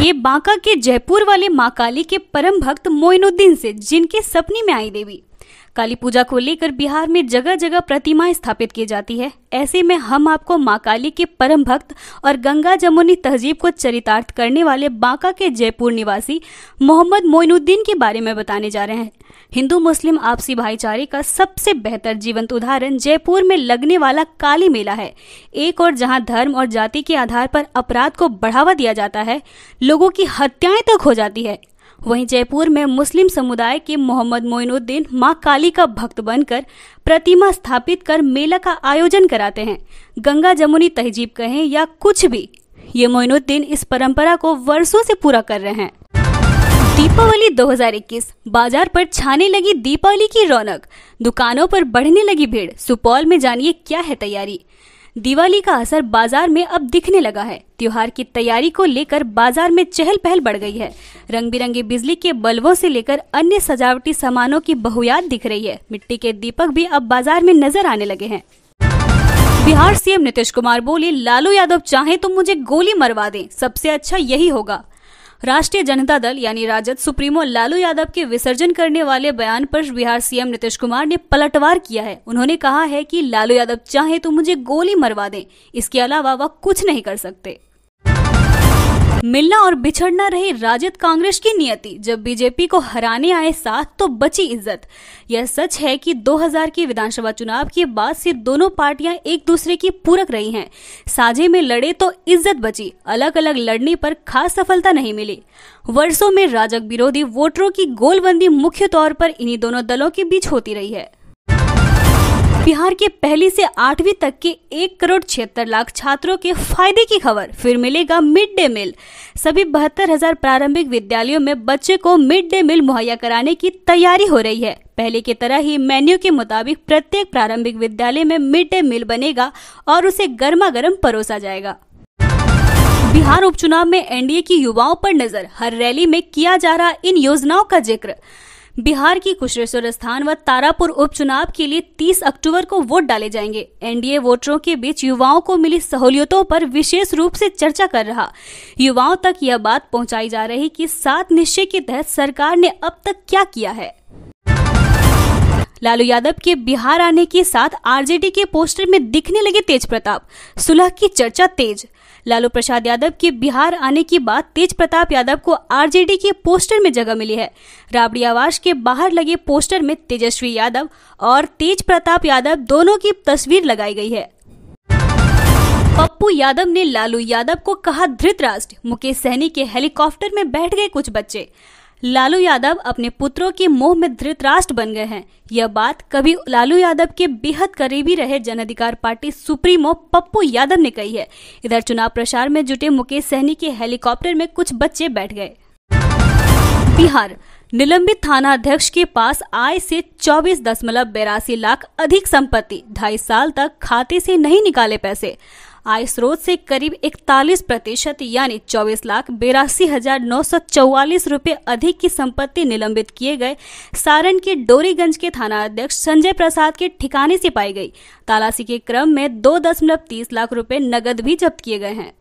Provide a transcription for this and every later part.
ये बांका के जयपुर वाले माँ काली के परम भक्त मोइनुद्दीन से जिनके सपने में आई देवी काली पूजा को लेकर बिहार में जगह जगह प्रतिमाएं स्थापित की जाती है ऐसे में हम आपको माँ काली के परम भक्त और गंगा जमुनी तहजीब को चरितार्थ करने वाले बांका के जयपुर निवासी मोहम्मद मोइनुद्दीन के बारे में बताने जा रहे हैं हिंदू मुस्लिम आपसी भाईचारे का सबसे बेहतर जीवंत उदाहरण जयपुर में लगने वाला काली मेला है एक और जहां धर्म और जाति के आधार पर अपराध को बढ़ावा दिया जाता है लोगों की हत्याएं तक हो जाती है वहीं जयपुर में मुस्लिम समुदाय के मोहम्मद मोइनुद्दीन मां काली का भक्त बनकर प्रतिमा स्थापित कर मेला का आयोजन कराते हैं गंगा जमुनी तहजीब कहें या कुछ भी ये मोइनुद्दीन इस परंपरा को वर्षों से पूरा कर रहे हैं दीपावली 2021 बाजार पर छाने लगी दीपावली की रौनक दुकानों पर बढ़ने लगी भीड़ सुपौल में जानिए क्या है तैयारी दिवाली का असर बाजार में अब दिखने लगा है त्योहार की तैयारी को लेकर बाजार में चहल पहल बढ़ गई है रंग बिरंगे बिजली के बल्बों से लेकर अन्य सजावटी सामानों की बहुयात दिख रही है मिट्टी के दीपक भी अब बाजार में नजर आने लगे हैं बिहार सीएम नीतीश कुमार बोले लालू यादव चाहे तो मुझे गोली मरवा दें सबसे अच्छा यही होगा राष्ट्रीय जनता दल यानी राजद सुप्रीमो लालू यादव के विसर्जन करने वाले बयान पर बिहार सीएम नीतीश कुमार ने पलटवार किया है उन्होंने कहा है कि लालू यादव चाहे तो मुझे गोली मरवा दें इसके अलावा वह कुछ नहीं कर सकते मिलना और बिछड़ना रही राजद कांग्रेस की नियति जब बीजेपी को हराने आए साथ तो बची इज्जत यह सच है कि 2000 के विधानसभा चुनाव के बाद से दोनों पार्टियां एक दूसरे की पूरक रही हैं साझे में लड़े तो इज्जत बची अलग अलग लड़ने पर खास सफलता नहीं मिली वर्षों में राजक विरोधी वोटरों की गोलबंदी मुख्य तौर पर इन्हीं दोनों दलों के बीच होती रही है बिहार के पहली से आठवीं तक के एक करोड़ छिहत्तर लाख छात्रों के फायदे की खबर फिर मिलेगा मिड डे मील सभी बहत्तर हजार प्रारंभिक विद्यालयों में बच्चे को मिड डे मील मुहैया कराने की तैयारी हो रही है पहले की तरह ही मेन्यू के मुताबिक प्रत्येक प्रारंभिक विद्यालय में मिड डे मील बनेगा और उसे गर्मा गर्म परोसा जाएगा बिहार उपचुनाव में एनडीए की युवाओं पर नजर हर रैली में किया जा रहा इन योजनाओं का जिक्र बिहार की कुशरेश्वर स्थान व तारापुर उपचुनाव के लिए 30 अक्टूबर को वोट डाले जाएंगे एनडीए वोटरों के बीच युवाओं को मिली सहूलियतों पर विशेष रूप से चर्चा कर रहा युवाओं तक यह बात पहुंचाई जा रही कि सात निश्चय के तहत सरकार ने अब तक क्या किया है लालू यादव के बिहार आने के साथ आरजेडी के पोस्टर में दिखने लगे तेज प्रताप सुलह की चर्चा तेज लालू प्रसाद यादव के बिहार आने की बाद तेज प्रताप यादव को आरजेडी के पोस्टर में जगह मिली है राबड़ी आवास के बाहर लगे पोस्टर में तेजस्वी यादव और तेज प्रताप यादव दोनों की तस्वीर लगाई गई है पप्पू यादव ने लालू यादव को कहा धृतराष्ट्र मुकेश सहनी के हेलीकॉप्टर में बैठ गए कुछ बच्चे लालू यादव अपने पुत्रों के मोह में राष्ट्र बन गए हैं यह बात कभी लालू यादव के बेहद करीबी रहे जन अधिकार पार्टी सुप्रीमो पप्पू यादव ने कही है इधर चुनाव प्रचार में जुटे मुकेश सहनी के हेलीकॉप्टर में कुछ बच्चे बैठ गए बिहार निलंबित थाना अध्यक्ष के पास आय से चौबीस दशमलव बेरासी लाख अधिक संपत्ति ढाई साल तक खाते से नहीं निकाले पैसे आय स्रोत से करीब इकतालीस प्रतिशत यानी चौबीस लाख बेरासी हजार नौ सौ चौवालीस रूपए अधिक की संपत्ति निलंबित किए गए सारण के डोरीगंज के थाना अध्यक्ष संजय प्रसाद के ठिकाने से पाई गई तलाशी के क्रम में दो दशमलव तीस लाख रूपए नगद भी जब्त किए गए हैं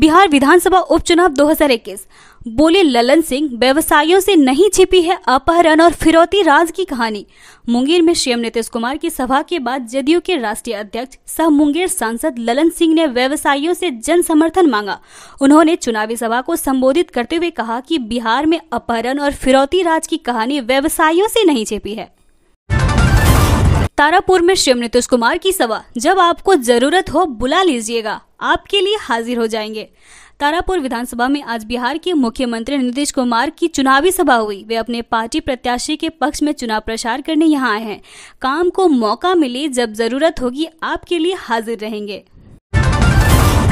बिहार विधानसभा उपचुनाव 2021 बोले ललन सिंह व्यवसायियों से नहीं छिपी है अपहरण और फिरौती राज की कहानी मुंगेर में सीएम नीतीश कुमार की सभा के बाद जदयू के राष्ट्रीय अध्यक्ष सह मुंगेर सांसद ललन सिंह ने व्यवसायियों से जन समर्थन मांगा उन्होंने चुनावी सभा को संबोधित करते हुए कहा कि बिहार में अपहरण और फिरौती राज की कहानी व्यवसायियों से नहीं छिपी है तारापुर में श्री नीतीश कुमार की सभा जब आपको जरूरत हो बुला लीजिएगा आपके लिए हाजिर हो जाएंगे तारापुर विधानसभा में आज बिहार के मुख्यमंत्री नीतीश कुमार की चुनावी सभा हुई वे अपने पार्टी प्रत्याशी के पक्ष में चुनाव प्रचार करने यहाँ आए हैं काम को मौका मिले जब जरूरत होगी आपके लिए हाजिर रहेंगे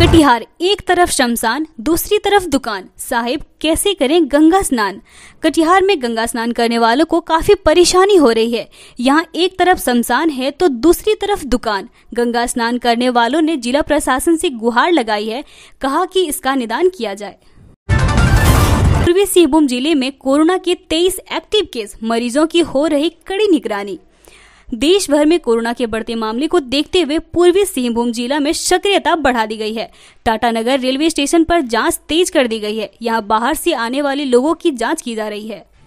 कटिहार एक तरफ शमशान दूसरी तरफ दुकान साहिब कैसे करें गंगा स्नान कटिहार में गंगा स्नान करने वालों को काफी परेशानी हो रही है यहाँ एक तरफ शमशान है तो दूसरी तरफ दुकान गंगा स्नान करने वालों ने जिला प्रशासन से गुहार लगाई है कहा कि इसका निदान किया जाए पूर्वी सिंहभूम जिले में कोरोना के 23 एक्टिव केस मरीजों की हो रही कड़ी निगरानी देश भर में कोरोना के बढ़ते मामले को देखते हुए पूर्वी सिंहभूम जिला में सक्रियता बढ़ा दी गई है टाटानगर रेलवे स्टेशन पर जांच तेज कर दी गई है यहाँ बाहर से आने वाले लोगों की जांच की जा रही है